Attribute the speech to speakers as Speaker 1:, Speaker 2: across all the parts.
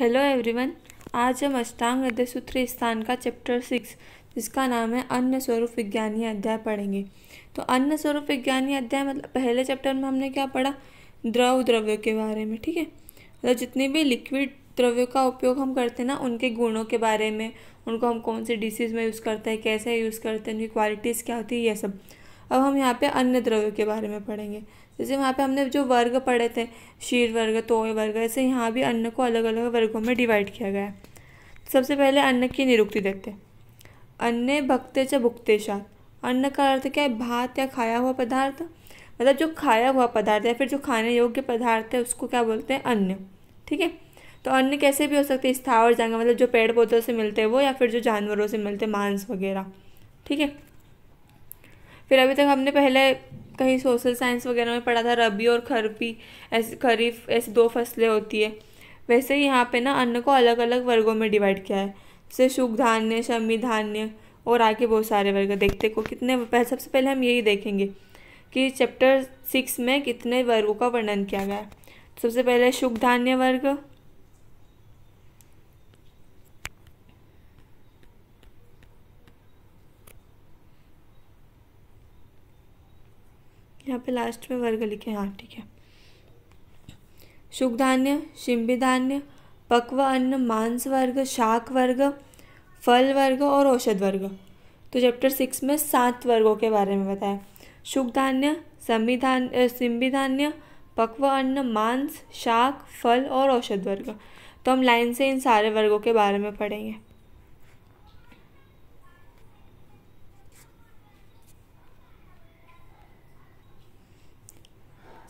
Speaker 1: hello everyone आज हम अष्टांग हृदय सूत्र स्थान का चैप्टर सिक्स जिसका नाम है अन्य स्वरूप विज्ञानी अध्याय पढ़ेंगे तो अन्य स्वरूप विज्ञानी अध्याय मतलब पहले चैप्टर में हमने क्या पढ़ा द्रव द्रव्यों के बारे में ठीक है मतलब जितने भी लिक्विड द्रव्यों का उपयोग हम करते हैं ना उनके गुणों के बारे में उनको हम कौन से डिशेज में यूज़ करते हैं कैसे यूज़ करते हैं उनकी क्वालिटीज़ क्या होती है ये सब अब हम यहाँ पे अन्य द्रव्यों के बारे में पढ़ेंगे जैसे वहाँ पे हमने जो वर्ग पढ़े थे शीर वर्ग तोय वर्ग ऐसे यहाँ भी अन्न को अलग अलग वर्गों में डिवाइड किया गया है सबसे पहले अन्न की निरुक्ति देखते अन्न भक्तेच भुक्तेशात अन्न का अर्थ क्या है भात या खाया हुआ पदार्थ मतलब जो खाया हुआ पदार्थ या फिर जो खाने योग्य पदार्थ है उसको क्या बोलते हैं अन्न ठीक है तो अन्न कैसे भी हो सकते हैं स्थावर जाएंगे मतलब जो पेड़ पौधों से मिलते हैं वो या फिर जो जानवरों से मिलते हैं मांस वगैरह ठीक है फिर अभी तक हमने पहले कहीं सोशल साइंस वगैरह में पढ़ा था रबी और खरपी ऐसे खरीफ ऐसी दो फसलें होती है वैसे ही यहाँ पे ना अन्न को अलग अलग वर्गों में डिवाइड किया है जैसे शुभ धान्य शमी धान्य और आगे बहुत सारे वर्ग देखते को कितने सबसे पहले हम यही देखेंगे कि चैप्टर सिक्स में कितने वर्गों का वर्णन किया गया है सबसे पहले शुभ धान्य वर्ग यहाँ पे लास्ट में वर्ग लिखे हाँ ठीक है शुभ धान्य शिम्बी धान्य पक्व अन्न मांस वर्ग शाक वर्ग फल वर्ग और औषध वर्ग तो चैप्टर सिक्स में सात वर्गों के बारे में बताया शुभ धान्य संविधान्य सिम्बी धान्य पक्व अन्न मांस शाक फल और औषध वर्ग तो हम लाइन से इन सारे वर्गों के बारे में पढ़ेंगे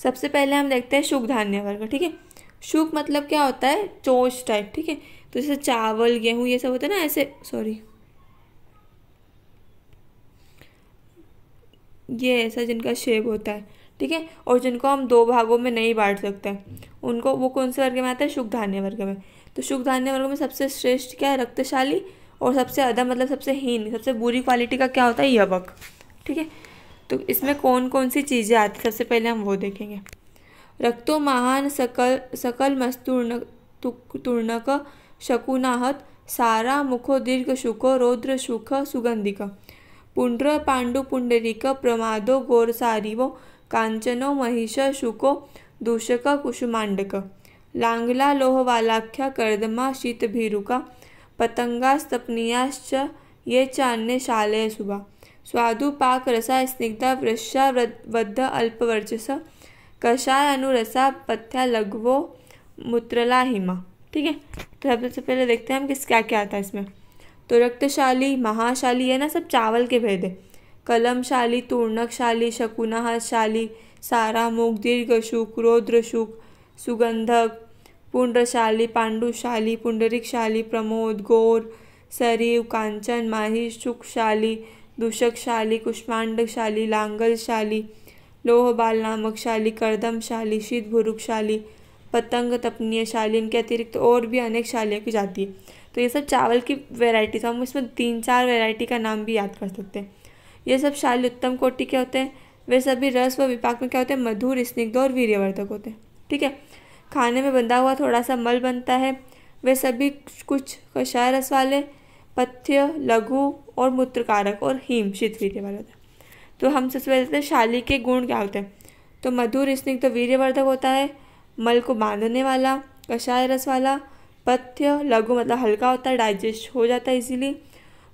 Speaker 1: सबसे पहले हम देखते हैं शुभ धान्य वर्ग ठीक है शुभ मतलब क्या होता है चोच टाइप ठीक है तो जैसे चावल गेहूँ ये सब होता है ना ऐसे सॉरी ये ऐसा जिनका शेप होता है ठीक है और जिनको हम दो भागों में नहीं बांट सकते उनको वो कौन से वर्ग में आता है शुभ धान्य वर्ग में तो शुभ धान्य वर्ग में सबसे श्रेष्ठ क्या है रक्तशाली और सबसे अदम मतलब सबसे हीन सबसे बुरी क्वालिटी का क्या होता है यवक ठीक है तो इसमें कौन कौन सी चीज़ें आती सबसे पहले हम वो देखेंगे रक्तो महान सकल सकल मस्तूर्ण तूर्णक शकुनाहत सारा मुखो दीर्घ शुको रौद्र सुख सुगंधिक पुण्र पांडु पुंडरिक प्रमादो गोरसारिवो कांचनो महिष शुको दूषक कुशुमांडक लांगला लोहवालाख्या कर्दमा भीरुका पतंगा स्तपनियाश्च ये चान्य शाले सुभा स्वादुपाक रसा स्निग्धा वृषा वद्ध अल्पवर्चस कषाय अनुरसा पथ्या लघवो मूत्रला हिमा ठीक है तो सबसे पहले देखते हैं हम किस क्या क्या आता है इसमें तो रक्तशाली महाशाली है ना सब चावल के भेद है कलमशाली तूर्णकशाली शकुनाहशाली सारामुख दीर्घशुक शुक सुगंधक पुण्रशाली पांडुशाली पुंडरिकशाली प्रमोद गौर सरीव कांचन माही शुकशाली दूषकशाली कुष्मांडकशाली लांगलशाली लोहबाल नामकशाली करदमशाली शाली पतंग तपनीयशाली इनके अतिरिक्त और भी अनेक शालियों की जाती है तो ये सब चावल की वेराइटीज़ हम इसमें तीन चार वेराइटी का नाम भी याद कर सकते हैं ये सब शाली उत्तम कोटि के होते हैं वे सभी रस व विपाक में क्या होते हैं मधुर स्निग्ध और वीर्यवर्धक होते हैं ठीक है खाने में बंधा हुआ थोड़ा सा मल बनता है वे सभी कुछ कषाय रस वाले पथ्य लघु और मूत्रकारक और हीम शीतवीर्य वाला होता है तो हम सबसे पहले देखते हैं शाली के गुण क्या होते हैं तो मधुर स्निग्ध वीर्यवर्धक होता है मल को बांधने वाला कषाय रस वाला पथ्य लघु मतलब हल्का होता है डाइजेस्ट हो जाता है इजीली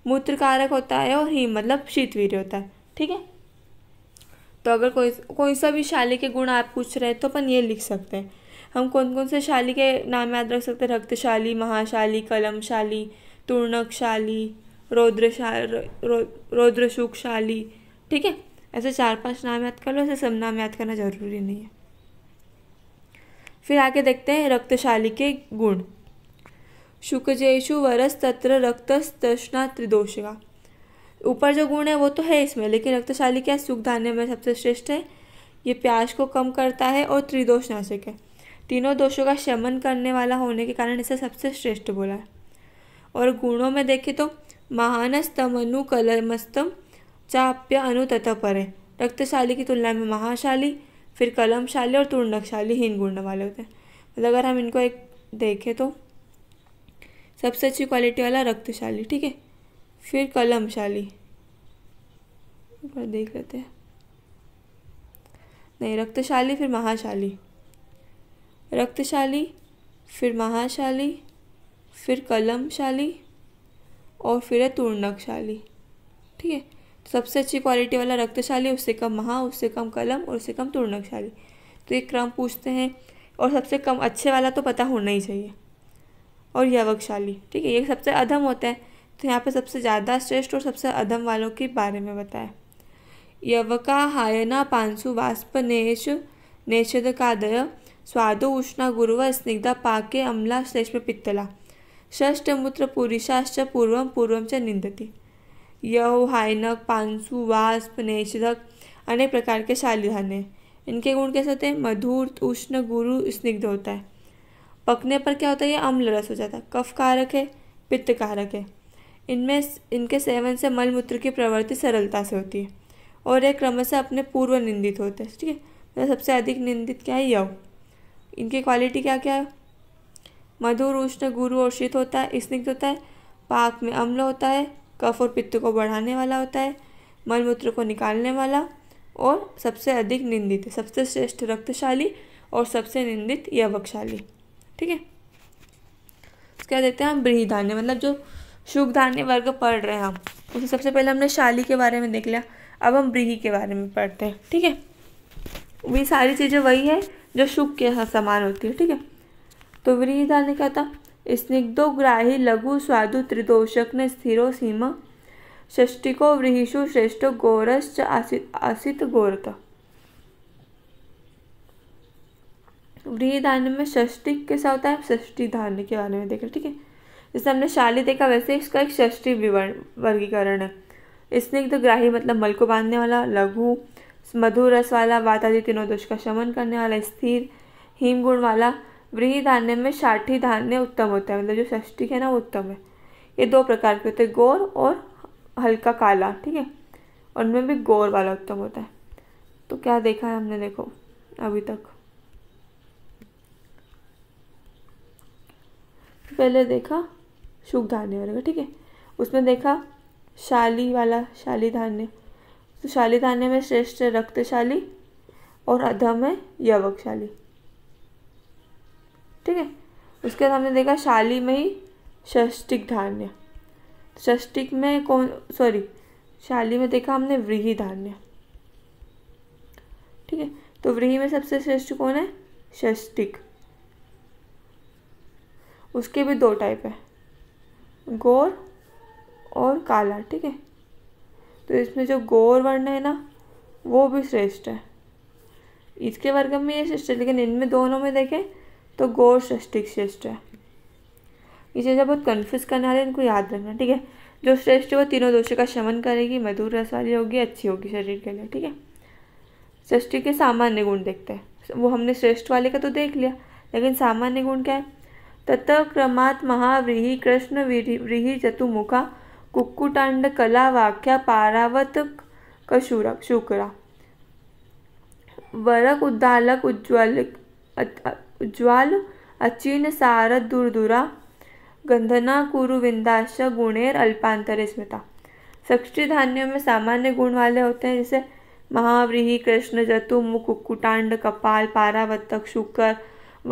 Speaker 1: मूत्रकारक होता है और हीम मतलब शीतवीर्य होता है ठीक है तो अगर कोई कोई सा भी शाली के गुण आप पूछ रहे हैं तो अपन ये लिख सकते हैं हम कौन कौन से शाली के नाम याद रख सकते हैं रक्तशाली महाशाली कलमशाली तूर्णकशाली रौद्रशा रौद्र रौद्रशुकशाली ठीक है ऐसे चार पांच नाम याद कर लो ऐसे सब नाम याद करना जरूरी नहीं है फिर आगे देखते हैं रक्तशाली के गुण शुक्रजेशु वरस तत्र रक्त तृष्णा त्रिदोषिका ऊपर जो गुण है वो तो है इसमें लेकिन रक्तशाली क्या सुख धान्य में सबसे श्रेष्ठ है ये प्यास को कम करता है और त्रिदोष नाशक है तीनों दोषों का शमन करने वाला होने के कारण इसे सबसे श्रेष्ठ बोला है और गुणों में देखें तो महानस्तमनुकलमस्तम चाप्य तथा पर है रक्तशाली की तुलना में महाशाली फिर कलमशाली और तुर्णकशाली हीन गुण वाले होते हैं मतलब अगर हम इनको एक देखें तो सबसे अच्छी क्वालिटी वाला रक्तशाली ठीक है फिर कलमशाली देख लेते हैं नहीं रक्तशाली फिर महाशाली रक्तशाली फिर महाशाली फिर कलमशाली और फिर है तूर्णकशाली ठीक है तो सबसे अच्छी क्वालिटी वाला रक्तशाली उससे कम महा उससे कम कलम और उससे कम तूर्णकशाली तो ये क्रम पूछते हैं और सबसे कम अच्छे वाला तो पता होना ही चाहिए और यवकशाली ठीक है ये सबसे अधम होता है तो यहाँ पे सबसे ज़्यादा श्रेष्ठ और सबसे अधम वालों के बारे में बताया यवका हायना पांसु वाष्प नेश नेशद कादय स्वादो उष्णा गुरुवा स्निग्धा पाके अम्ला श्लेष्म पित्तला मूत्र पुरुषाश्च पूर्वं पूर्वं च निंदते यौ हायनक पांसु वास्प नेचरक अनेक प्रकार के शालिधान हैं इनके गुण कैसे होते हैं मधुर उष्ण गुरु स्निग्ध होता है पकने पर क्या होता है ये अम्ल रस हो जाता है कफ कारक है पित्त कारक है इनमें इनके सेवन से मलमूत्र की प्रवृत्ति सरलता से होती है और ये क्रमशः अपने पूर्व निंदित होते हैं ठीक है तो सबसे अधिक निंदित क्या है यव इनकी क्वालिटी क्या क्या है मधुर उष्ण गुरु और शीत होता है स्निग्ध होता है पाक में अम्ल होता है कफ और पित्त को बढ़ाने वाला होता है मलमूत्र को निकालने वाला और सबसे अधिक निंदित सबसे श्रेष्ठ रक्तशाली और सबसे निंदित यवकशाली ठीक है क्या देते हैं हम धान्य मतलब जो शुभ धान्य वर्ग पढ़ रहे हैं हम उसमें सबसे पहले हमने शाली के बारे में देख लिया अब हम ब्रीही के बारे में पढ़ते हैं ठीक है ये सारी चीज़ें वही है जो शुभ के समान होती है ठीक है तो व्रीहिता ने कहा था ग्राही लघु स्वादु त्रिदोषक ने स्थिरो सीमा षष्टिको व्रीहिषु श्रेष्ठ गोरश्च आसित आसित गोरक में षष्टिक कैसा होता है षष्टी धान्य के बारे में देखा ठीक है जैसे हमने शाली देखा वैसे इसका एक षष्टी विवरण वर्गीकरण है स्निग्ध ग्राही मतलब मल को बांधने वाला लघु मधुर रस वाला वातादी तीनों दुष का शमन करने वाला स्थिर हिम गुण वाला वृही धान्य में साठी धान्य उत्तम होता है मतलब जो षष्ठी है ना वो उत्तम है ये दो प्रकार के होते हैं गौर और हल्का काला ठीक है उनमें भी गौर वाला उत्तम होता है तो क्या देखा है हमने देखो अभी तक पहले देखा शुभ धान्य वर्ग ठीक है उसमें देखा शाली वाला शाली धान्य तो शाली धान्य में श्रेष्ठ रक्तशाली और अधम है यवकशाली ठीक है उसके बाद हमने देखा शाली में ही षष्टिक धान्य षष्टिक में कौन सॉरी शाली में देखा हमने व्रीही धान्य ठीक है तो व्रीही में सबसे श्रेष्ठ कौन है षष्टिक उसके भी दो टाइप है गौर और काला ठीक है तो इसमें जो गौर वर्ण है ना वो भी श्रेष्ठ है इसके वर्ग में ये श्रेष्ठ है लेकिन इनमें दोनों में देखें तो गौर श्रेष्ठिक श्रेष्ठ है ये चीज़ें बहुत कन्फ्यूज करने वाले इनको याद रखना ठीक है जो श्रेष्ठ है वो तीनों दोषों का शमन करेगी मधुर रस वाली होगी अच्छी होगी शरीर के लिए ठीक है सृष्टि के सामान्य गुण देखते हैं वो हमने श्रेष्ठ वाले का तो देख लिया लेकिन सामान्य गुण क्या है तत क्रमात् महाव्रीहि कृष्ण व्रीहि चतुमुखा कुक्कुटांड कला वाख्या पारावत कशुरा शुक्रा वरक उद्दालक उज्ज्वल उज्ज्वल अचीन सारद दुर्दुरा गंधना कुरुविंदाश गुणेर अल्पांतर स्मिता सक्षी धान्यों में सामान्य गुण वाले होते हैं जैसे महाव्रीहि कृष्ण जतु मुख कपाल पारावतक शुकर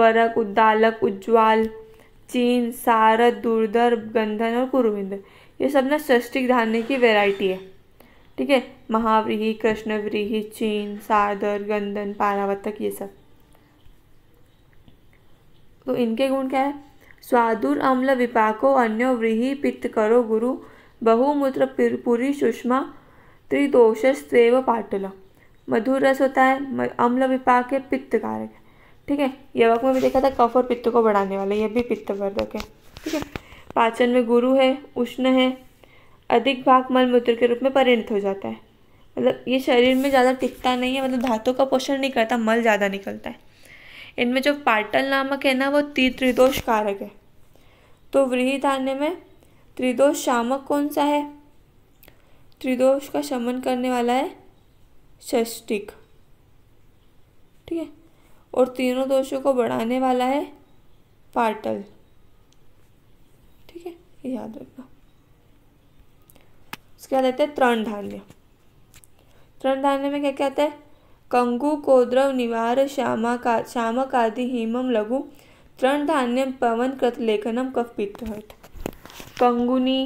Speaker 1: वरक उद्दालक उज्ज्वल चीन सारद दुर्दर गंधन और कुरुविंद ये सब ना सृष्टिक धान्य की वैरायटी है ठीक है महाव्रीहि कृष्णव्रीहि चीन सारदर गंधन पारावतक ये सब तो इनके गुण क्या है स्वादुर अम्ल विपाको अन्यो व्रीहि पित्त करो गुरु बहुमूत्र पुरी सुषमा त्रिदोषस्व पाटल मधुर रस होता है अम्ल विपाक है पित्त कारक है ठीक है यवक में भी देखा था कफ और पित्त को बढ़ाने वाला यह भी पित्तवर्धक है ठीक है पाचन में गुरु है उष्ण है अधिक भाग मलमूत्र के रूप में परिणत हो जाता है मतलब ये शरीर में ज़्यादा टिकता नहीं है मतलब धातु का पोषण नहीं करता मल ज़्यादा निकलता है इनमें जो पाटल नामक है ना वो ती त्रिदोष कारक है तो धान्य में त्रिदोष शामक कौन सा है त्रिदोष का शमन करने वाला है षष्टिक ठीक है और तीनों दोषों को बढ़ाने वाला है पाटल ठीक है ये याद रखना उसके बाद आता है तृण धान्य तृण धान्य में क्या क्या आता है कंगु कोद्रव निवार श्यामक आदि हेमम लघु धान्य पवन कृत लेखनम हठ कंगुनी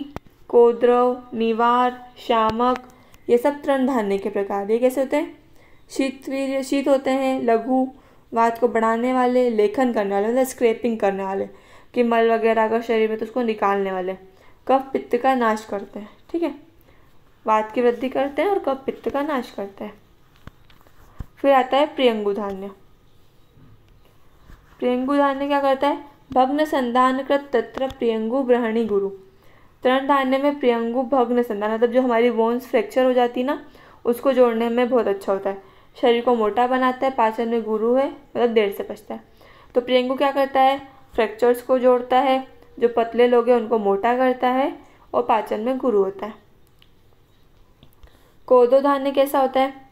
Speaker 1: कोद्रव निवार श्यामक ये सब तृण धान्य के प्रकार ये कैसे होते हैं शीत शीत होते हैं लघु वात को बढ़ाने वाले लेखन करने वाले मतलब स्क्रैपिंग करने वाले कि मल वगैरह अगर शरीर में तो उसको निकालने वाले कफ पित्त का नाश करते हैं ठीक है वात की वृद्धि करते हैं और कफ पित्त का नाश करते हैं फिर आता है प्रियंगु धान्य प्रियंगु धान्य क्या करता है भग्न संधानकृत तत्र प्रियंगु ग्रहणी गुरु तरण धान्य में प्रियंगु भग्न संधान मतलब जो हमारी बोन्स फ्रैक्चर हो जाती ना उसको जोड़ने में बहुत अच्छा होता है शरीर को मोटा बनाता है पाचन में गुरु है मतलब देर से पचता है तो प्रियंगु क्या करता है फ्रैक्चर्स को जोड़ता है जो पतले लोग हैं उनको मोटा करता है और पाचन में गुरु होता है कोदो धान्य कैसा होता है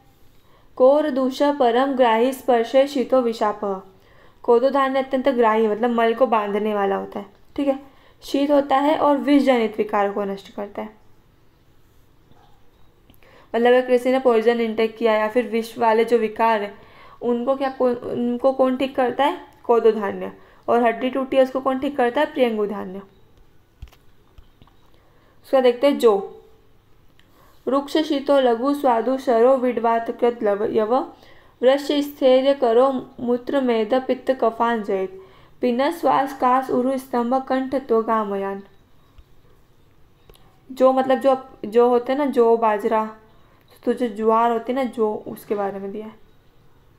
Speaker 1: दूष परम ग्राही स्पर्श शीतो विषाप धान्य अत्यंत ग्राही मतलब मल को बांधने वाला होता है ठीक है शीत होता है और विष जनित विकार को नष्ट करता है मतलब अगर किसी ने पॉइजन इंटेक किया या फिर विष वाले जो विकार है उनको क्या उनको कौन ठीक करता है कोदोधान्य और हड्डी टूटी है उसको कौन ठीक करता है धान्य उसका देखते हैं जो शीतो लघु स्वादु सरो विडवात कृत यव वृक्ष स्थैर्य करो मूत्र मेद पित्त कफान जैत पिन श्वास कास उरु स्तंभ कंठ तो गामयान जो मतलब जो जो होते हैं ना जो बाजरा तो जो ज्वार होती है ना जो उसके बारे में दिया है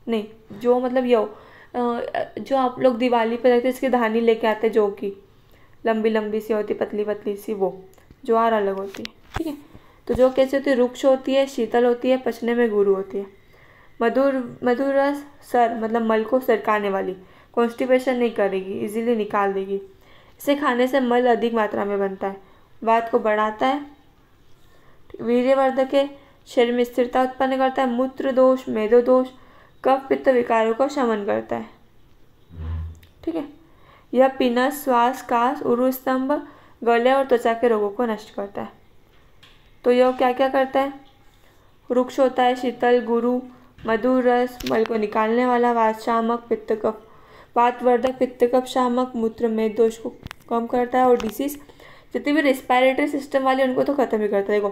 Speaker 1: नहीं जो मतलब यो जो आप लोग दिवाली पर रहते इसकी धानी लेके आते जो की लंबी लंबी सी होती पतली पतली सी वो ज्वार अलग होती है ठीक है तो जो कैसी होती है रुक्ष होती है शीतल होती है पचने में गुरु होती है मधुर मधुर रस सर मतलब मल को सरकाने वाली कॉन्स्टिपेशन नहीं करेगी इजीली निकाल देगी इसे खाने से मल अधिक मात्रा में बनता है बात को बढ़ाता है वीर्यवर्धक है शरीर में स्थिरता उत्पन्न करता है मूत्र दोष मेदो दोष कफ पित्त विकारों का शमन करता है ठीक है यह पीना श्वास काश उरुस्तंभ गले और त्वचा के रोगों को नष्ट करता है तो यह क्या क्या करता है वृक्ष होता है शीतल गुरु मधुर रस मल को निकालने वाला वात शामक पित्त कफ वातवर्धक पित्त कफ शामक मूत्र में दोष को कम करता है और डिसीज जितनी भी रेस्पायरेटरी सिस्टम वाली उनको तो ख़त्म ही करता है देखो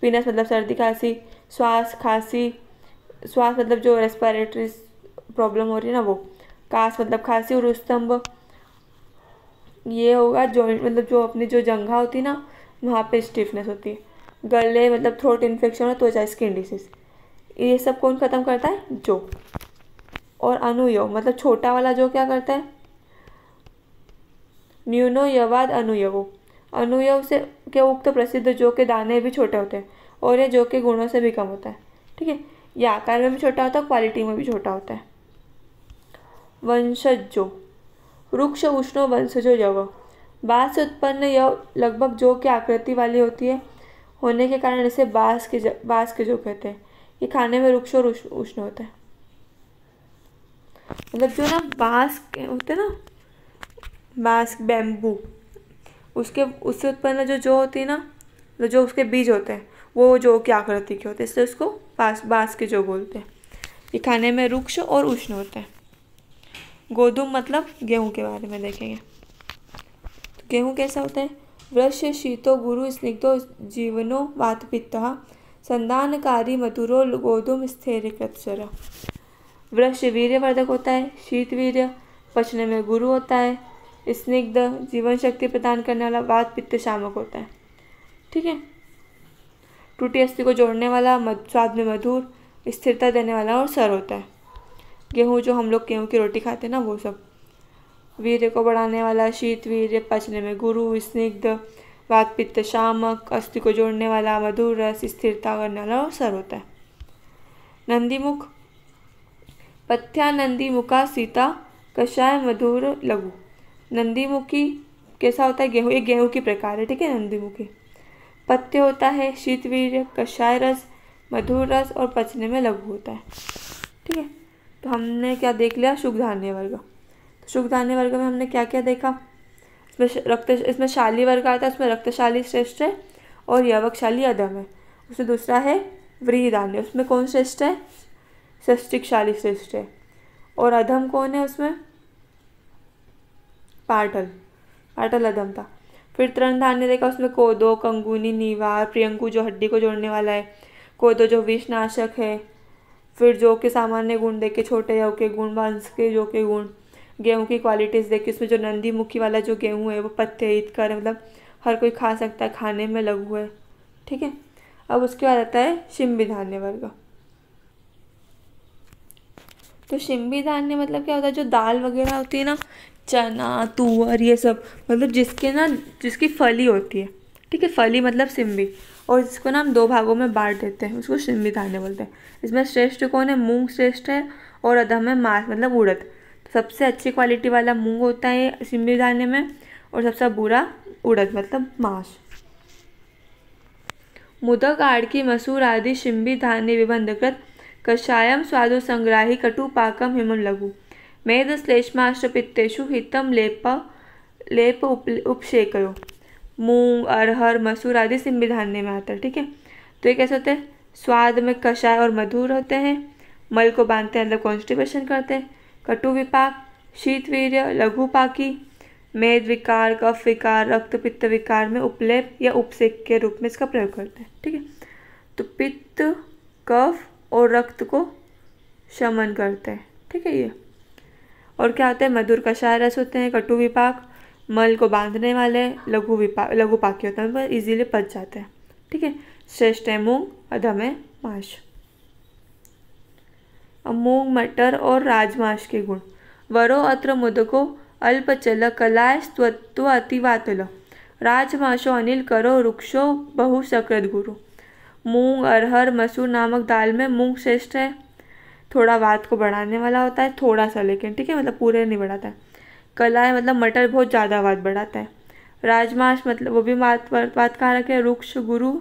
Speaker 1: पीनस मतलब सर्दी खांसी श्वास खांसी श्वास मतलब जो रेस्पायरेटरी प्रॉब्लम हो रही है ना वो कास मतलब खांसी और स्तंभ ये होगा जॉइंट मतलब जो अपनी जो जंघा होती है ना वहाँ पे स्टिफनेस होती है गले मतलब थ्रोट इन्फेक्शन और त्वचा स्किन डिसीज ये सब कौन ख़त्म करता है जो और अनुयोग मतलब छोटा वाला जो क्या करता है न्यूनो यवाद अनुयोगों अनुयोग से के उक्त प्रसिद्ध जो के दाने भी छोटे होते हैं और ये जो के गुणों से भी कम होता है ठीक है यह आकार में भी छोटा होता है क्वालिटी में भी छोटा होता है वंशज जो वृक्ष उष्णो वंशजो यव बाँस से उत्पन्न यव लगभग जो के आकृति वाली होती है होने के कारण इसे बाँस के जब बाँस के जो कहते हैं ये खाने में रुक्ष और उष्ण होता है मतलब जो ना बाँस के होते ना बाँस बैम्बू उसके उससे उत्पन्न जो जो होती है ना जो उसके बीज होते हैं वो जो की आकृति के होते हैं इसलिए उसको बाँस बाँस के जो बोलते हैं ये खाने में रुक्ष और उष्ण होते हैं गोधूम मतलब गेहूं के बारे में देखेंगे तो गेहूं कैसा होता है वृश्य शीतो गुरु स्निग्धो जीवनो पिता संधानकारी मधुरो गोधुम स्थिर कृतसर वृक्ष वीर्यवर्धक होता है शीत वीर्य पचने में गुरु होता है स्निग्ध जीवन शक्ति प्रदान करने वाला वात पित्त शामक होता है ठीक है टूटी अस्थि को जोड़ने वाला स्वाद में मधुर स्थिरता देने वाला और सर होता है गेहूँ जो हम लोग गेहूँ की रोटी खाते हैं ना वो सब वीर्य को बढ़ाने वाला शीत वीर्य पचने में गुरु स्निग्ध वातपित्त पित्त शामक अस्थि को जोड़ने वाला मधुर रस स्थिरता करने वाला अवसर होता है नंदीमुख पथ्या नंदीमुखा सीता कषाय मधुर लघु नंदीमुखी कैसा होता है गेहूँ ये गेहूँ की प्रकार है ठीक है नंदीमुखी पथ्य होता है शीतवीर्य कषाय रस मधुर रस और पचने में लघु होता है ठीक है तो हमने क्या देख लिया शुभ धान्य वर्ग शुकधान्य वर्ग में हमने क्या क्या देखा इसमें रक्त इसमें शाली वर्ग आता है उसमें रक्तशाली श्रेष्ठ है और यवकशाली अधम है उसमें दूसरा है व्रीधान्य उसमें कौन श्रेष्ठ है सृष्टिकशाली श्रेष्ठ है और अधम कौन है उसमें पाटल पाटल अधम था फिर तरण धान्य देखा उसमें कोदो कंगूनी नीवार प्रियंकु जो हड्डी को जोड़ने वाला है कोदो जो विषनाशक है फिर जो के सामान्य गुण देखे छोटे यव के गुण वंश के जो के गुण गेहूँ की क्वालिटीज़ देखिए उसमें जो नंदी मुखी वाला जो गेहूँ है वो पत्ते ईद कर मतलब हर कोई खा सकता है खाने में लघु है ठीक है अब उसके बाद आता है शिम्बी धान्य वर्ग तो शिम्बी धान्य मतलब क्या होता है जो दाल वगैरह होती है ना चना तुअर ये सब मतलब जिसके ना जिसकी फली होती है ठीक है फली मतलब सिम्बी और इसको ना हम दो भागों में बांट देते हैं उसको शिम्बी धान्य बोलते हैं इसमें श्रेष्ठ कौन है मूंग श्रेष्ठ है और अधम है मास मतलब उड़द सबसे अच्छी क्वालिटी वाला मूंग होता है सिमली दाने में और सबसे बुरा उड़द मतलब मांस मुदक आड़की मसूर आदि शिम्बी धान्य विबंधकृत कषायम स्वादो संग्राही कटु पाकम हिमन लघु मेद श्लेष्माष्टपित्तेषु हितम लेप लेप उप उपशेकयो मूंग अरहर मसूर आदि सिम्बी धान्य में आता है ठीक है तो ये कैसे होते हैं स्वाद में कषाय और मधुर होते हैं मल को बांधते हैं अंदर कॉन्स्टिपेशन करते हैं कटु विपाक शीत वीर्य लघुपाकी मेद विकार कफ विकार रक्त पित्त विकार में उपलेप या उपसेक के रूप में इसका प्रयोग करते हैं ठीक है तो पित्त कफ और रक्त को शमन करते हैं ठीक है ये और क्या होता हैं मधुर कषाय रस होते हैं कटु विपाक मल को बांधने वाले लघु विपाक लघु पाकी होते हैं इजीली पच जाते हैं ठीक है श्रेष्ठ है मूंग अधम है माश मूंग मटर और राजमाश के गुण वरो अत्र मुदको अल्पचल कलायस्त्वत्व अतिवातल राजमाशो अनिल करो वृक्षो बहुसकृत गुरु मूंग अरहर मसूर नामक दाल में मूंग श्रेष्ठ है थोड़ा वात को बढ़ाने वाला होता है थोड़ा सा लेकिन ठीक है मतलब पूरे नहीं बढ़ाता है कलाय मतलब मटर बहुत ज़्यादा वात बढ़ाता है राजमाश मतलब वो भी वात वात कारक है वृक्ष गुरु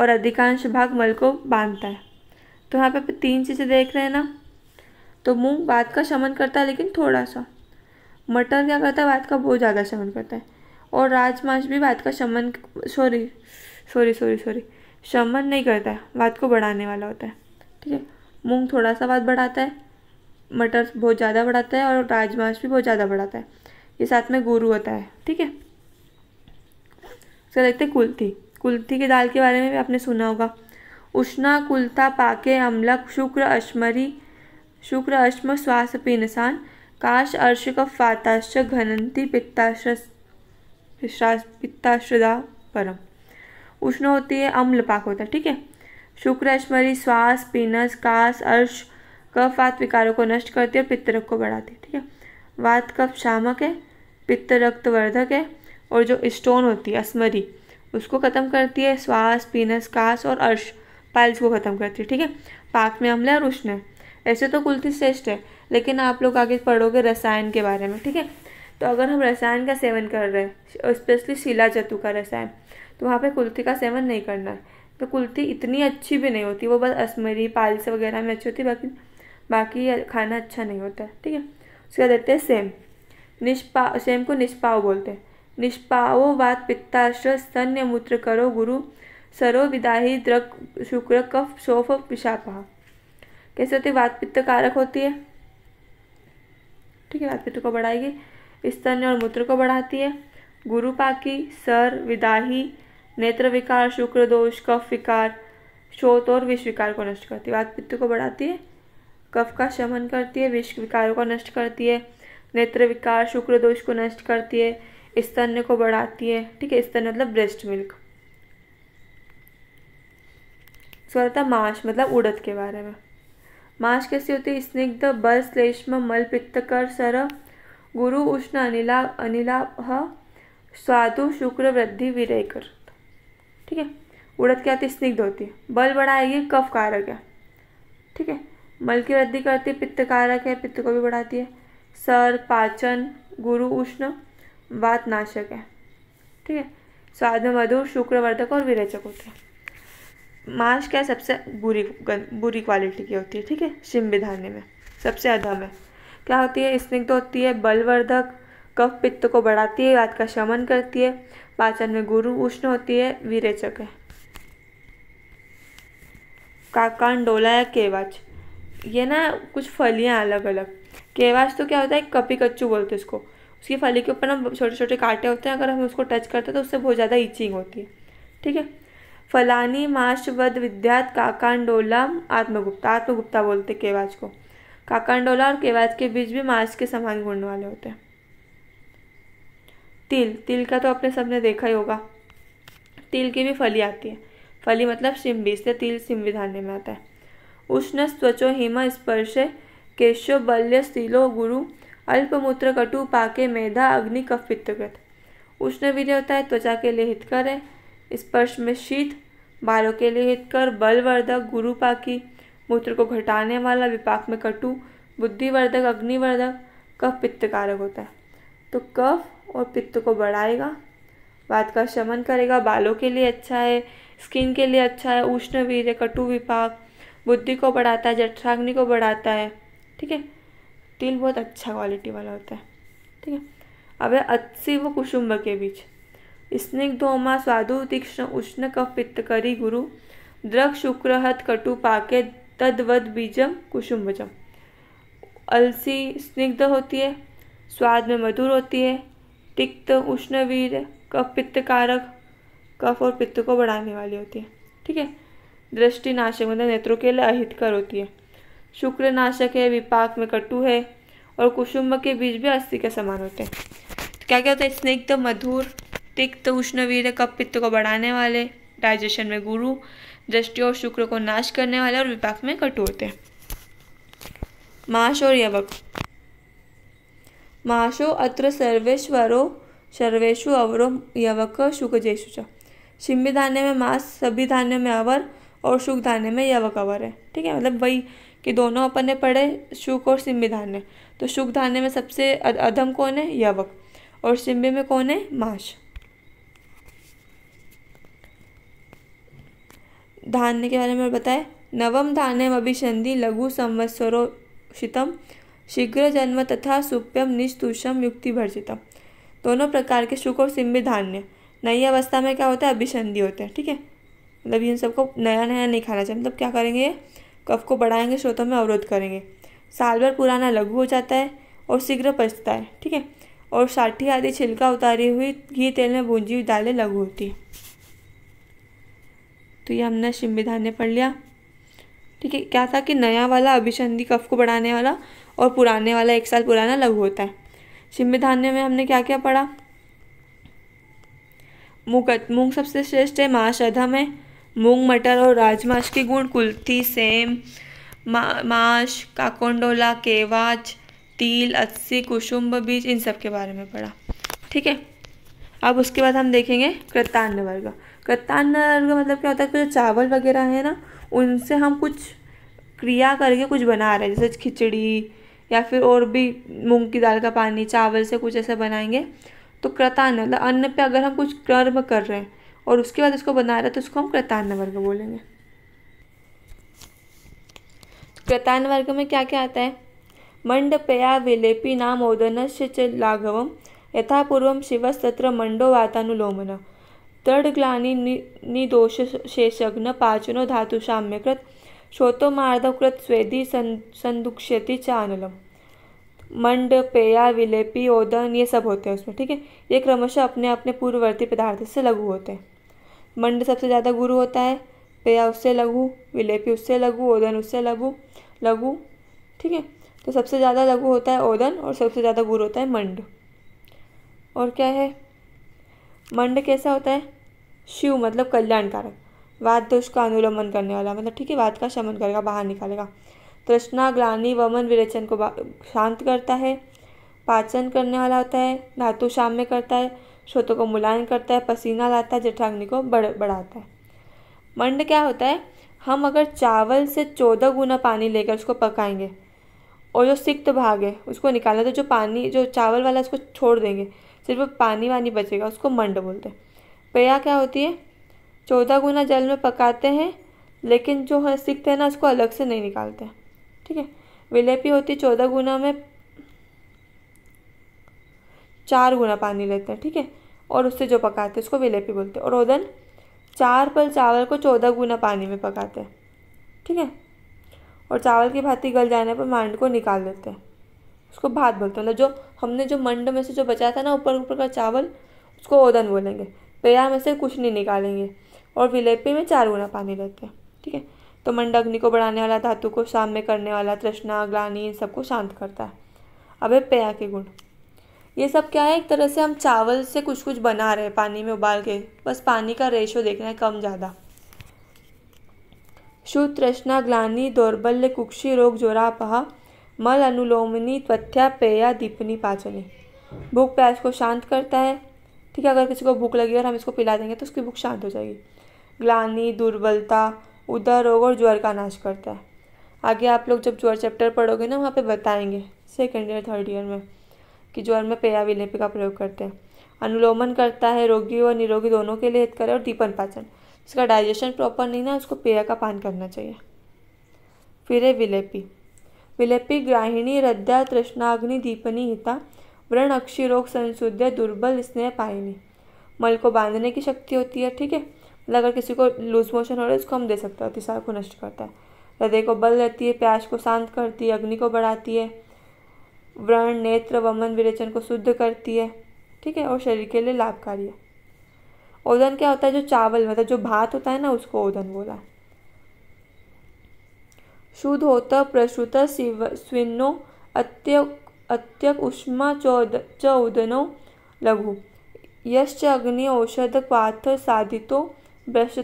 Speaker 1: और अधिकांश भाग मल को बांधता है तो यहाँ पे आप तीन चीज़ें देख रहे हैं ना तो मुंह बात का शमन करता है लेकिन थोड़ा सा मटर क्या करता है बात का बहुत ज़्यादा शमन करता है और राजमाश भी बात का शमन सॉरी सॉरी सॉरी सॉरी शमन नहीं करता है बात को बढ़ाने वाला होता है ठीक है मूंग थोड़ा सा बात बढ़ाता है मटर बहुत ज़्यादा बढ़ाता है और राजमाश भी बहुत ज़्यादा बढ़ाता है ये साथ में गुरु होता है ठीक है उसका देखते हैं कुल्थी कुल्थी की दाल के बारे में भी आपने सुना होगा उष्णाकुलता पाके अम्लक शुक्र अश्मरी शुक्र अश्म श्वास पिनसान काश अर्शक फाताश्च घनंती पित्ताश्र पित्ताश्रदा परम उष्ण होती है अम्ल पाक होता है ठीक है शुक्र अश्मरी श्वास पीनस काश अर्श कफ वात विकारों को नष्ट करती है और पित्तरक को बढ़ाती है ठीक है वात कफ शामक है पित्त रक्तवर्धक है और जो स्टोन होती है अस्मरी उसको ख़त्म करती है श्वास पीनस काश और अर्श पाइल्स को ख़त्म करती है ठीक है पाक में अम्ल है और उष्ण है ऐसे तो कुलती श्रेष्ठ है लेकिन आप लोग आगे पढ़ोगे रसायन के बारे में ठीक है तो अगर हम रसायन का सेवन कर रहे हैं स्पेशली शिला जतु का रसायन तो वहाँ पे कुल्थी का सेवन नहीं करना है तो कुल्थी इतनी अच्छी भी नहीं होती वो बस असमरी पाल्स वगैरह में अच्छी होती बाकी बाकी खाना अच्छा नहीं होता है ठीक है उसके बाद देते हैं सेम निष्पा सेम को निष्पाव बोलते हैं निष्पाओ वात पित्ताश्र स्तन्य मूत्र करो गुरु सरो विदाही द्रक शुक्र कफ शोफ पिशापा कैसे होती है वातपित्त कारक होती है ठीक है वातपित्त को बढ़ाएगी स्तन्य और मूत्र को बढ़ाती है गुरुपाकी सर विदाही नेत्र विकार शुक्र दोष कफ विकार शोत और विष विकार को नष्ट करती है वातपित्त को बढ़ाती है कफ का शमन करती है विष विकारों को नष्ट करती है नेत्र विकार शुक्र दोष को नष्ट करती है स्तन्य को बढ़ाती है ठीक है स्तन्य मतलब ब्रेस्ट मिल्क इसका होता है माश मतलब उड़द के बारे में माश कैसी होती है स्निग्ध बल श्लेष्म मल पित्तकर सर गुरु उष्ण अनिला अनिला स्वादु शुक्र वृद्धि कर ठीक है उड़द क्या होती है स्निग्ध होती है बल बढ़ाएगी कफ कारक है ठीक है मल की वृद्धि करती है पित्त कारक है पित्त को भी बढ़ाती है सर पाचन गुरु उष्ण वात नाशक है ठीक है स्वाद में मधुर शुक्रवर्धक और विरेचक होते हैं मांस क्या सबसे बुरी बुरी क्वालिटी की होती है ठीक है शिमबिधाने में सबसे अधम है क्या होती है स्निग्ध होती है बलवर्धक कफ पित्त को बढ़ाती है रात का शमन करती है पाचन में गुरु उष्ण होती है विरेचक है काकान डोला या केवाच ये ना कुछ फलियाँ अलग अलग केवाच तो क्या होता है कपी कच्चू बोलते हैं इसको उसकी फली के ऊपर ना छोटे छोटे कांटे होते हैं अगर हम उसको टच करते हैं तो उससे बहुत ज़्यादा इचिंग होती है ठीक है फलानी माशवद विद्यात काकांडोला आत्मगुप्ता आत्मगुप्ता बोलते केवाज को काकांडोला और केवाज के बीच भी माश के समान गुण वाले होते हैं तिल तिल का तो आपने सबने देखा ही होगा तिल की भी फली आती है फली मतलब सिम्बी से तिल सिम्बी धान्य में आता है उष्ण स्वचो हिम स्पर्श केशो बल्य शिलो गुरु अल्पमूत्र कटु पाके मेधा अग्नि कफ पित्तकृत उष्ण विधि होता है त्वचा के लिए हितकर है स्पर्श में शीत बालों के लिए हितकर बलवर्धक गुरुपाकी मूत्र को घटाने वाला विपाक में कटु बुद्धिवर्धक अग्निवर्धक कफ पित्त कारक होता है तो कफ और पित्त को बढ़ाएगा बात का शमन करेगा बालों के लिए अच्छा है स्किन के लिए अच्छा है उष्ण वीर कटु विपाक बुद्धि को बढ़ाता है जठराग्नि को बढ़ाता है ठीक है तिल बहुत अच्छा क्वालिटी वाला होता है ठीक है अब है अस्सी व कुसुम्ब के बीच स्निग्धोमा स्वादु तीक्ष्ण उष्ण करी गुरु शुक्र शुक्रहत कटु पाके तद्वद बीजम कुसुम्बजम अलसी स्निग्ध होती है स्वाद में मधुर होती है तिक्त उष्णवीर कफ पित्त कारक कफ और पित्त को बढ़ाने वाली होती है ठीक है दृष्टि नाशक मतलब नेत्रों के लिए अहितकर होती है शुक्र नाशक है विपाक में कटु है और कुसुम्ब के बीज भी अस्थि के समान होते हैं तो क्या क्या होता है स्निग्ध मधुर तिक्त तो उष्णवीर कप पित्त को बढ़ाने वाले डाइजेशन में गुरु दृष्टि और शुक्र को नाश करने वाले और विपाक में कठोरते माश और यवक माशो अत्र सर्वेश्वरो सर्वेशु अवरो यवक शुक जयशु शिम्बी धान्य में मास सभी धान्य में अवर और शुक धान्य में यवक अवर है ठीक है मतलब वही कि दोनों अपन ने पढ़े शुक और सिम्बी धान्य तो शुक धान्य में सबसे अधम कौन है यवक और सिम्बी में कौन है माश धान्य के बारे में बताए नवम धान्यम अभिशंधि लघु संवत्सरोषितम शीघ्र जन्म तथा सुप्यम निस्तुषम युक्ति भर्जितम दोनों प्रकार के शुक्र और सिम्बित धान्य नई अवस्था में क्या होता है अभिसंधि होते हैं ठीक है मतलब इन सबको नया नया नहीं खाना चाहिए मतलब क्या करेंगे कफ को बढ़ाएंगे स्रोतों में अवरोध करेंगे साल भर पुराना लघु हो जाता है और शीघ्र पचता है ठीक है और साठी आदि छिलका उतारी हुई घी तेल में भूंजी हुई दालें लघु होती है तो ये हमने शिमविधान ने पढ़ लिया ठीक है क्या था कि नया वाला अभिसंधि कफ को बढ़ाने वाला और पुराने वाला एक साल पुराना लघु होता है शिमविधान्य में हमने क्या क्या पढ़ा मूंग मूंग सबसे श्रेष्ठ है माश अधम है मूंग मटर और राजमाश के गुण कुल्थी सेम मा, माश काकोंडोला केवाच तिल अस्सी कुसुम्ब बीज इन सब के बारे में पढ़ा ठीक है अब उसके बाद हम देखेंगे कृतान्य वर्ग कृतान्न का मतलब क्या होता है कि जो चावल वगैरह है ना उनसे हम कुछ क्रिया करके कुछ बना रहे हैं जैसे खिचड़ी या फिर और भी मूंग की दाल का पानी चावल से कुछ ऐसा बनाएंगे तो कृतान्न मतलब अन्न पे अगर हम कुछ कर्म कर रहे हैं और उसके बाद उसको बना रहे हैं तो उसको हम कृतान्न वर्ग बोलेंगे कृतान्न वर्ग में क्या क्या आता है मंडपया विलेपी नाम ओदनश्च लाघवम यथापूर्व शिवस्तत्र मंडो वातानुलोमना तड़ग्लानी निदोष शेषग्न पाचनो धातु साम्यकृत मार्दकृत स्वेदी सं, चानलम मंड पेया विलेपी ओदन ये सब होते हैं उसमें ठीक है ये क्रमशः अपने अपने पूर्ववर्ती पदार्थ से लघु होते हैं मंड सबसे ज़्यादा गुरु होता है पेया उससे लघु विलेपी उससे लघु ओदन उससे लघु लघु ठीक है तो सबसे ज़्यादा लघु होता है ओदन और सबसे ज़्यादा गुरु होता है मंड और क्या है मंड कैसा होता है शिव मतलब कल्याणकारक वाद दोष तो का अनुलंबन करने वाला मतलब ठीक है वाद का शमन करेगा बाहर निकालेगा तृष्णा ग्लानी वमन विरेचन को शांत करता है पाचन करने वाला होता है धातु शाम में करता है श्रोतों को मुलायम करता है पसीना लाता है जठाग्नि को बढ़ बढ़ाता है मंड क्या होता है हम अगर चावल से चौदह गुना पानी लेकर उसको पकाएंगे और जो सिक्त भाग है उसको निकालना तो जो पानी जो चावल वाला उसको छोड़ देंगे सिर्फ पानी वानी बचेगा उसको मंड बोलते हैं पेड़ा क्या होती है चौदह गुना जल में पकाते हैं लेकिन जो है सीखते हैं ना उसको अलग से नहीं निकालते ठीक है विलेपी होती है चौदह गुना में चार गुना पानी लेते हैं ठीक है और उससे जो पकाते हैं उसको विलेपी बोलते हैं और ओदन चार पल चावल को चौदह गुना पानी में पकाते हैं ठीक है और चावल की भांति गल जाने पर मांड को निकाल देते हैं उसको भात बोलते हैं मतलब जो हमने जो मंड में से जो बचा था ना ऊपर ऊपर का चावल उसको ओदन बोलेंगे पेड़ा में से कुछ नहीं निकालेंगे और विलेपी में चार गुना पानी रहते हैं ठीक है तो मंड अग्नि को बढ़ाने वाला धातु को शाम में करने वाला तृष्णा ग्लानी इन सबको शांत करता है अब है पेया के गुण ये सब क्या है एक तरह से हम चावल से कुछ कुछ बना रहे हैं पानी में उबाल के बस पानी का रेशो देखना है कम ज़्यादा शुद्ध तृष्णा ग्लानी दौर्बल्य कुक्षी रोग पहा मल अनुलोमनी त्वथ्या पेया दीपनी पाचनी भूख प्यास को शांत करता है ठीक है अगर किसी को भूख लगी और हम इसको पिला देंगे तो उसकी भूख शांत हो जाएगी ग्लानी दुर्बलता उदर रोग और ज्वर का नाश करता है आगे आप लोग जब ज्वर चैप्टर पढ़ोगे ना वहाँ पे बताएंगे सेकेंड ईयर थर्ड ईयर में कि ज्वर में पेया विलेपी का प्रयोग करते हैं अनुलोमन करता है रोगी और निरोगी दोनों के लिए हित करे और दीपन पाचन जिसका डाइजेशन प्रॉपर नहीं ना उसको पेया का पान करना चाहिए फिर है विलेपी ग्राहिणी रद्दा तृष्णाग्नि दीपनी हिता व्रण अक्षी रोग संशुद्ध दुर्बल स्नेह पायनी मल को बांधने की शक्ति होती है ठीक है मतलब अगर किसी को लूज मोशन हो रहा है उसको हम दे सकते हैं अतिसार को नष्ट करता है हृदय को बल देती है प्यास को शांत करती है अग्नि को बढ़ाती है व्रण नेत्र वमन विरेचन को शुद्ध करती है ठीक है और शरीर के लिए लाभकारी है ओदन क्या होता है जो चावल मतलब जो भात होता है ना उसको ओदन बोला है शुद्ध होता प्रसुत स्विन्नो अत्य अत्यक उष्मा चौद उदनो लघु यश्च अग्नि औषध पाथ साधितो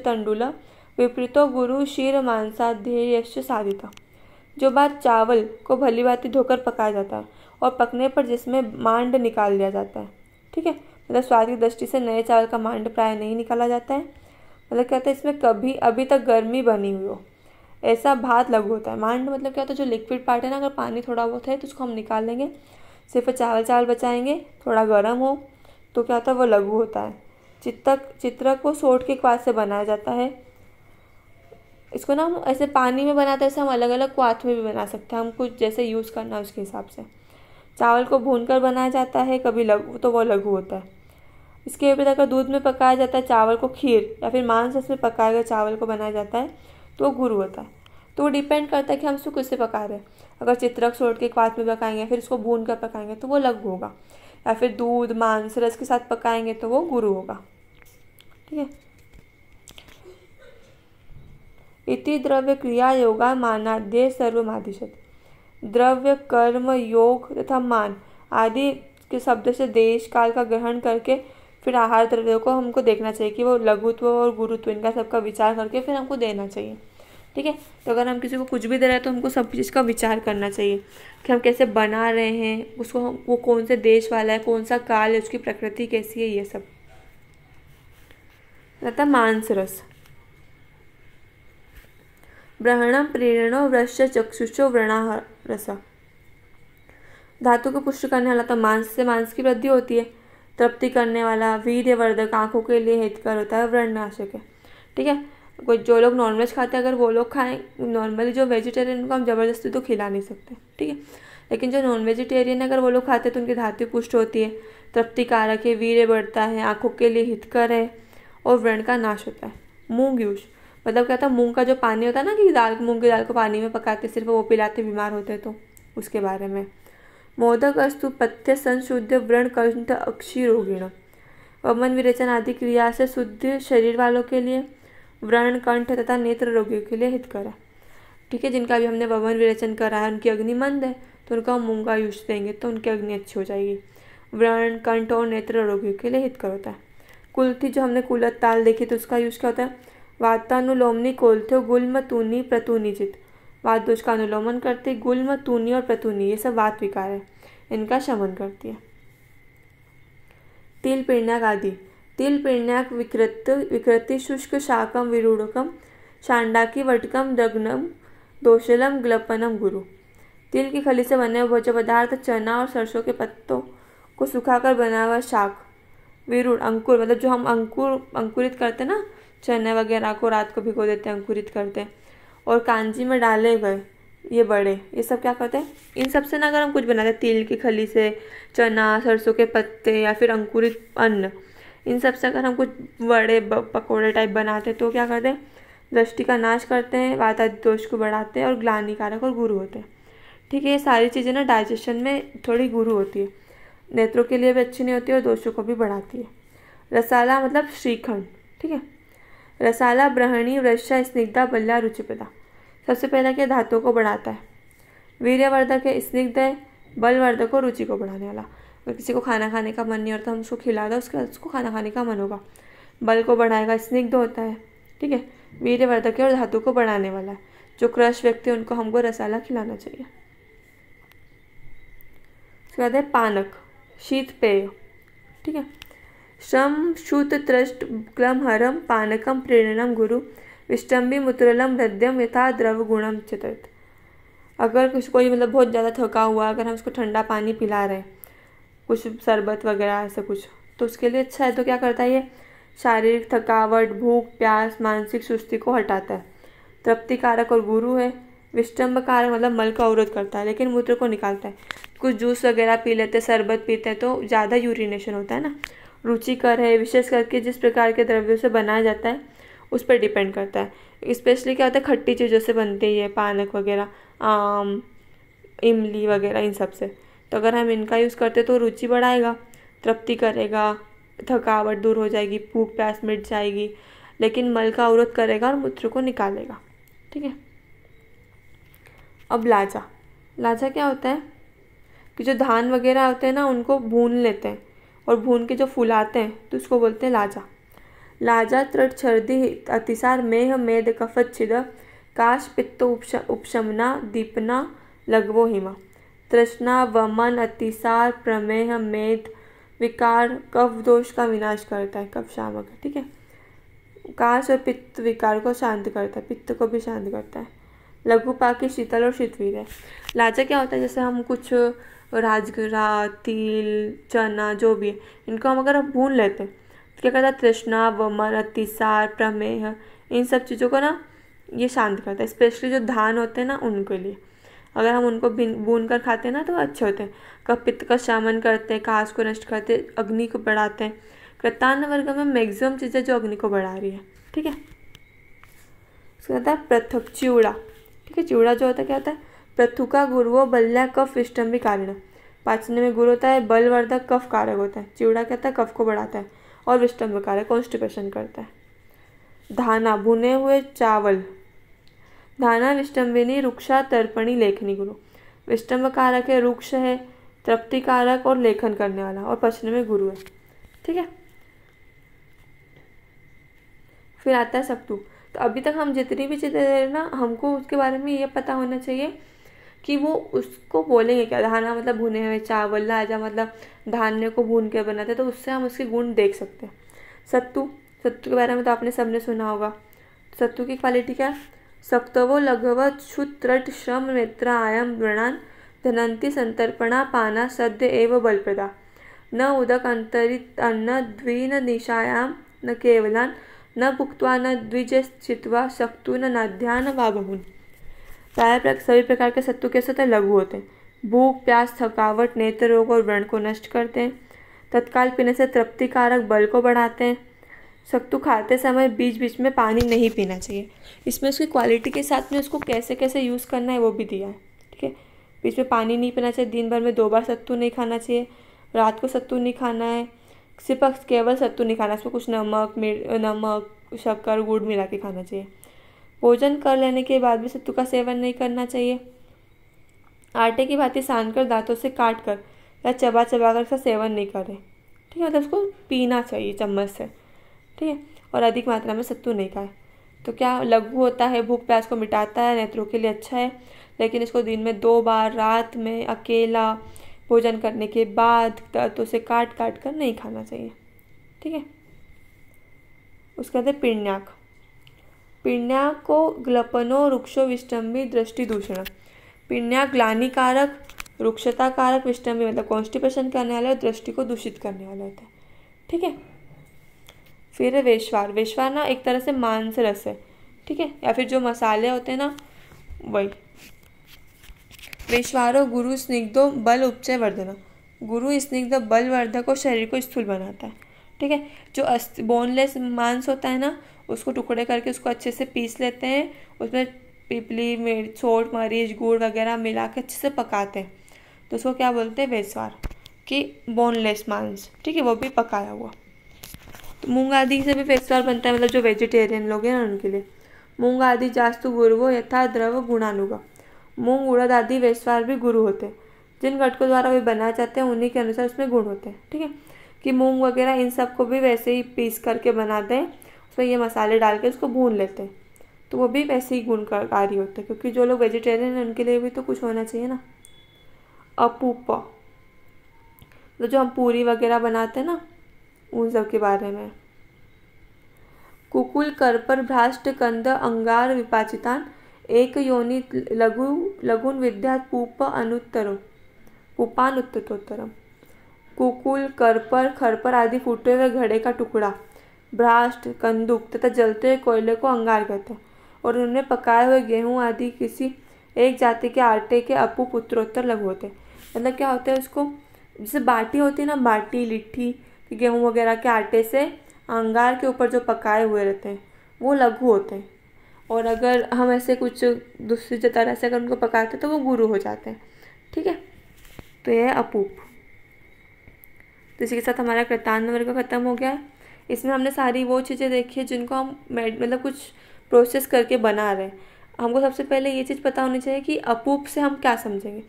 Speaker 1: तंडुल विपरीतो गुरु शीर मांसाध्येय यश्च साधिता जो बात चावल को भली भांति धोकर पकाया जाता है और पकने पर जिसमें मांड निकाल दिया जाता है ठीक है मतलब स्वाद की दृष्टि से नए चावल का मांड प्राय नहीं निकाला जाता है मतलब कहते हैं इसमें कभी अभी तक गर्मी बनी हुई हो ऐसा भात लघु होता है मांड मतलब क्या होता है जो लिक्विड पार्ट है ना अगर पानी थोड़ा बहुत है तो उसको हम निकाल लेंगे सिर्फ चावल चावल बचाएंगे थोड़ा गर्म हो तो क्या होता है वो लघु होता है चित्रक चित्रक को सोट के क्वाथ से बनाया जाता है इसको ना हम ऐसे पानी में बनाते हैं ऐसे हम अलग अलग क्वाथ में भी बना सकते हैं हम कुछ जैसे यूज़ करना है उसके हिसाब से चावल को भून कर बनाया जाता है कभी लघु तो वो लघु होता है इसके ऊपर अगर दूध में पकाया जाता है चावल को खीर या फिर मांस में पकाया गया चावल को बनाया जाता है तो वो गुरु होता है तो वो डिपेंड करता है कि हम उसको किससे पका रहे हैं अगर चित्रक छोड़ के एक में पकाएंगे फिर उसको भून कर पकाएंगे तो वो लघु होगा या फिर दूध मांस रस के साथ पकाएंगे तो वो गुरु होगा ठीक है इति द्रव्य क्रिया योगा मानाद्य सर्वमादिशत द्रव्य कर्म योग तथा मान आदि के शब्द से देश काल का ग्रहण करके फिर आहार द्रव्यों को हमको देखना चाहिए कि वो लघुत्व और गुरुत्व इनका सबका विचार करके फिर हमको देना चाहिए ठीक है तो अगर हम किसी को कुछ भी दे रहे हैं तो हमको सब चीज़ का विचार करना चाहिए कि हम कैसे बना रहे हैं उसको हम वो कौन से देश वाला है कौन सा काल है उसकी प्रकृति कैसी है ये सब रहता मानसरस ब्रहणम प्रेरणो वृक्ष चक्षुषो रस धातु को पुष्ट करने वाला तो मांस से मांस की वृद्धि होती है तृप्ति करने वाला वीर्यवर्धक आंखों के लिए हितकर होता है व्रणनाशक है ठीक है कुछ जो लोग नॉनवेज खाते हैं अगर वो लोग खाएँ नॉर्मली जो वेजिटेरियन उनको हम ज़बरदस्ती तो खिला नहीं सकते ठीक है लेकिन जो नॉन वेजिटेरियन अगर वो लोग खाते हैं तो उनकी धातु पुष्ट होती है तृप्ति कारक है वीर्य बढ़ता है आँखों के लिए हितकर है और व्रण का नाश होता है मूंग यूज मतलब क्या था मूंग का जो पानी होता है ना कि दाल मूंग की दाल को पानी में पकाते सिर्फ वो पिलाते बीमार होते तो उसके बारे में मोदक अस्तु पथ्य संशुद्ध व्रण कंठ अक्षी रोगिण वमन विरेचन आदि क्रिया से शुद्ध शरीर वालों के लिए व्रण कंठ तथा नेत्र रोगियों के लिए हितकर है ठीक है जिनका भी हमने भवन विरचन करा है उनकी अग्निमंद है तो उनका हम मूंगा यूज देंगे तो उनकी अग्नि अच्छी हो जाएगी व्रण कंठ और नेत्र रोगियों के लिए हितकर होता है कुलथी जो हमने कुलत ताल देखी तो उसका यूज क्या होता है वातानुलोमनी कोलथ्यो गुलम तूनी प्रतूनी चित वात दोष का अनुलोमन करते गुलम तूनी और प्रतूनी ये सब वात विकार है इनका शमन करती है तिल पीड़ना आदि तिल तिलपिण्याक विकृत विकृति शुष्क शाकम विरूढ़कम शांडाकी वटकम दग्नम दोषलम ग्लपनम गुरु तिल की खली से बने हुए भोज्य पदार्थ चना और सरसों के पत्तों को सुखाकर बना हुआ शाक विरूढ़ अंकुर मतलब जो हम अंकुर अंकुरित करते ना चने वगैरह को रात को भिगो देते हैं अंकुरित करते हैं और कांजी में डाले गए ये बड़े ये सब क्या करते हैं इन सब से ना अगर हम कुछ बनाते हैं तिल की खली से चना सरसों के पत्ते या फिर अंकुरित अन्न इन सब से अगर हम कुछ बड़े पकौड़े टाइप बनाते हैं तो क्या करते हैं दृष्टि का नाश करते हैं वाता दोष को बढ़ाते हैं और ग्लानिकारक और गुरु होते हैं ठीक है ये सारी चीज़ें ना डाइजेशन में थोड़ी गुरु होती है नेत्रों के लिए भी अच्छी नहीं होती और दोषों को भी बढ़ाती है रसाला मतलब श्रीखंड ठीक है रसाला ब्रहणी वृक्षा स्निग्धा बल्ला रुचिपदा सबसे पहला क्या धातुओं को बढ़ाता है वीर्यवर्धक है स्निग्ध है बलवर्धक और रुचि को बढ़ाने वाला अगर किसी को खाना खाने का मन नहीं होता हम उसको खिला दो उसके बाद उसको खाना खाने का मन होगा बल को बढ़ाएगा स्निग्ध होता है ठीक है वीरवर्धक है और धातु को बढ़ाने वाला है जो क्रश व्यक्ति उनको हमको रसाला खिलाना चाहिए उसके बाद है पानक शीत पेय ठीक है श्रम शुत त्रष्ट क्लम हरम पानकम प्रेरणम गुरु विष्टम्बी मुत्रलम हृदयम यथा द्रव गुणम चित अगर कुछ कोई मतलब बहुत ज़्यादा थका हुआ अगर हम उसको ठंडा पानी पिला रहे हैं कुछ शरबत वगैरह ऐसा कुछ तो उसके लिए अच्छा है तो क्या करता है ये शारीरिक थकावट भूख प्यास मानसिक सुस्ती को हटाता है तृप्ति कारक और गुरु है विष्टम्ब कारक मतलब मल का अवरोध करता है लेकिन मूत्र को निकालता है कुछ जूस वगैरह पी लेते हैं शरबत पीते हैं तो ज़्यादा यूरिनेशन होता है ना रुचिकर है विशेष करके जिस प्रकार के द्रव्यों से बनाया जाता है उस पर डिपेंड करता है स्पेशली क्या होता है खट्टी चीज़ों से बनती है पालक वगैरह आम इमली वगैरह इन सब से तो अगर हम इनका यूज़ करते तो रुचि बढ़ाएगा तृप्ति करेगा थकावट दूर हो जाएगी भूख प्यास मिट जाएगी लेकिन मल का अवरोध करेगा और मूत्र को निकालेगा ठीक है अब लाजा लाजा क्या होता है कि जो धान वगैरह होते हैं ना उनको भून लेते हैं और भून के जो फुलाते हैं तो उसको बोलते हैं लाजा लाजा त्रट छर्दी अतिसार मेह मेद कफत छिद काश पित्त उपश उपशमना दीपना लगवो हिमा तृष्णा वमन अतिसार प्रमेह मेद विकार कफ दोष का विनाश करता है कफ शामक है ठीक है काश और पित्त विकार को शांत करता है पित्त को भी शांत करता है लघु पाकि शीतल और शीतवीर है लाचा क्या होता है जैसे हम कुछ राजगरा तिल चना जो भी है इनको हम अगर भून लेते हैं तो क्या करता है तृष्णा वमन अतिसार प्रमेह इन सब चीज़ों को ना ये शांत करता है स्पेशली जो धान होते हैं ना उनके लिए अगर हम उनको भून कर खाते ना तो अच्छे होते हैं पित्त का शामन करते हैं कास को नष्ट करते हैं अग्नि को बढ़ाते हैं कृतान वर्ग में मैक्सिमम चीज़ें जो अग्नि को बढ़ा रही है ठीक है उसके कहता है पृथक चिवड़ा ठीक है चिवड़ा जो होता है क्या होता है पृथुका गुरुओ बल्ला कफ विष्टम भी कारण पाचने में गुरु होता है बलवर्धक कफ कारक होता है चिवड़ा कहता है कफ को बढ़ाता है और विष्टम कारक कॉन्स्टिपेशन करता है धाना भुने हुए चावल धाना विष्टम्बिनी रुक्षा तर्पणी लेखनी गुरु विष्टम्भ कारक है रुक्ष है तृप्ति कारक और लेखन करने वाला और पश्चिम में गुरु है ठीक है फिर आता है सप्तु तो अभी तक हम जितनी भी चीज़ें दे ना हमको उसके बारे में ये पता होना चाहिए कि वो उसको बोलेंगे क्या धाना मतलब भुने हुए चावल लाजा मतलब धान्य को भून के बनाते तो उससे हम उसके गुण देख सकते हैं सत्तू सत्तू के बारे में तो आपने सबने सुना होगा सत्तू की क्वालिटी क्या है सप्तवो लघवत् क्षुत्रट श्रम नेत्रायाम वृणान धनंती संतर्पणा पाना सद्य एव बलप्रदा न उदक अंतरित अन्न द्वीन निशायाम न केवलान न भुक्तवा न चित्वा शक्तु न नाध्यान वा बहुन प्राय सभी प्रकार के सत्तु के सतह लघु होते हैं भूख प्यास थकावट नेत्र रोग और व्रण को नष्ट करते हैं तत्काल पीने से तृप्तिकारक बल को बढ़ाते हैं सत्तू खाते समय बीच बीच में पानी नहीं पीना चाहिए इसमें उसकी क्वालिटी के साथ में उसको कैसे कैसे यूज़ करना है वो भी दिया है ठीक है बीच में पानी नहीं पीना चाहिए दिन भर में दो बार सत्तू नहीं खाना चाहिए रात को सत्तू नहीं खाना है सिर्फ केवल सत्तू नहीं खाना उसको कुछ नमक नमक शक्कर गुड़ मिला के खाना चाहिए भोजन कर लेने के बाद भी सत्तू का सेवन नहीं करना चाहिए आटे की भांति सान कर दांतों से काट कर या चबा चबा कर उसका सेवन नहीं करें ठीक है मतलब उसको पीना चाहिए चम्मच से ठीक है और अधिक मात्रा में सत्तू नहीं खाए तो क्या लघु होता है भूख प्यास को मिटाता है नेत्रों के लिए अच्छा है लेकिन इसको दिन में दो बार रात में अकेला भोजन करने के बाद तो उसे काट काट कर नहीं खाना चाहिए ठीक है उसके बाद पिण्याक पिण्याक को ग्लपनो वृक्षो विष्टम्बी दृष्टि दूषण पिण्याक ग्लानिकारक वृक्षता कारक विष्टम्बी मतलब कॉन्स्टिपेशन करने वाला है दृष्टि को दूषित करने वाला होता है ठीक है फिर है वेशवार वेशवार ना एक तरह से मांस रस है ठीक है या फिर जो मसाले होते हैं ना वही वेशवारो गुरु स्निग्धो बल उपचय वर्धना गुरु स्निग्ध बल वर्धक और शरीर को स्थूल बनाता है ठीक है जो अस्थ बोनलेस मांस होता है ना उसको टुकड़े करके उसको अच्छे से पीस लेते हैं उसमें पिपली मिर्च छोट मरीच गुड़ वगैरह मिला के अच्छे से पकाते हैं तो उसको क्या बोलते हैं वेशवार कि बोनलेस मांस ठीक है वो भी पकाया हुआ तो मूंग आदि से भी फेस्टिवल बनता है मतलब जो वेजिटेरियन लोग हैं ना उनके लिए मूंग आदि जास्तु वो यथा द्रव गुणानुगा मूंग उड़द आदि वेस्वार भी गुरु होते हैं जिन घटकों द्वारा वे बनाए जाते हैं उन्हीं के अनुसार उसमें गुण होते हैं ठीक है कि मूंग वगैरह इन सब को भी वैसे ही पीस करके बनाते हैं उसमें ये मसाले डाल के उसको भून लेते हैं तो वो भी वैसे ही गुणकारी होते हैं क्योंकि जो लोग वेजिटेरियन हैं उनके लिए भी तो कुछ होना चाहिए ना अपूप तो जो हम पूरी वगैरह बनाते हैं ना उन सब के बारे में कुकुल कर्पर भ्राष्ट कंद अंगार विपाचितान एक योनि लघु लघुन विद्या पूप अनुत्तरो पुपान उत्तरोत्तरम कुकुल करपर खरपर आदि फूटे हुए घड़े का टुकड़ा भ्राष्ट कंदुक तथा जलते हुए कोयले को अंगार कहते हैं और उन्हें पकाए हुए गेहूं आदि किसी एक जाति के आटे के अपू पुत्रोत्तर लघु होते मतलब क्या होता है उसको जैसे बाटी होती है ना बाटी लिट्टी कि गेहूँ वगैरह के आटे से अंगार के ऊपर जो पकाए हुए रहते हैं वो लघु होते हैं और अगर हम ऐसे कुछ दूसरी तरह से अगर उनको पकाते हैं तो वो गुरु हो जाते हैं ठीक है तो ये अपूप तो इसी के साथ हमारा कृतान का ख़त्म हो गया है इसमें हमने सारी वो चीज़ें देखी है जिनको हम मतलब कुछ प्रोसेस करके बना रहे हैं हमको सबसे पहले ये चीज़ पता होनी चाहिए कि अपूप से हम क्या समझेंगे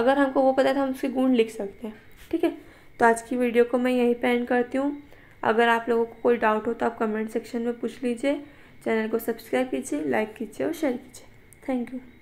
Speaker 1: अगर हमको वो पता है तो हम उसके गुण लिख सकते हैं ठीक है तो आज की वीडियो को मैं यहीं पर एंड करती हूँ अगर आप लोगों को कोई डाउट हो तो आप कमेंट सेक्शन में पूछ लीजिए चैनल को सब्सक्राइब कीजिए लाइक कीजिए और शेयर कीजिए थैंक यू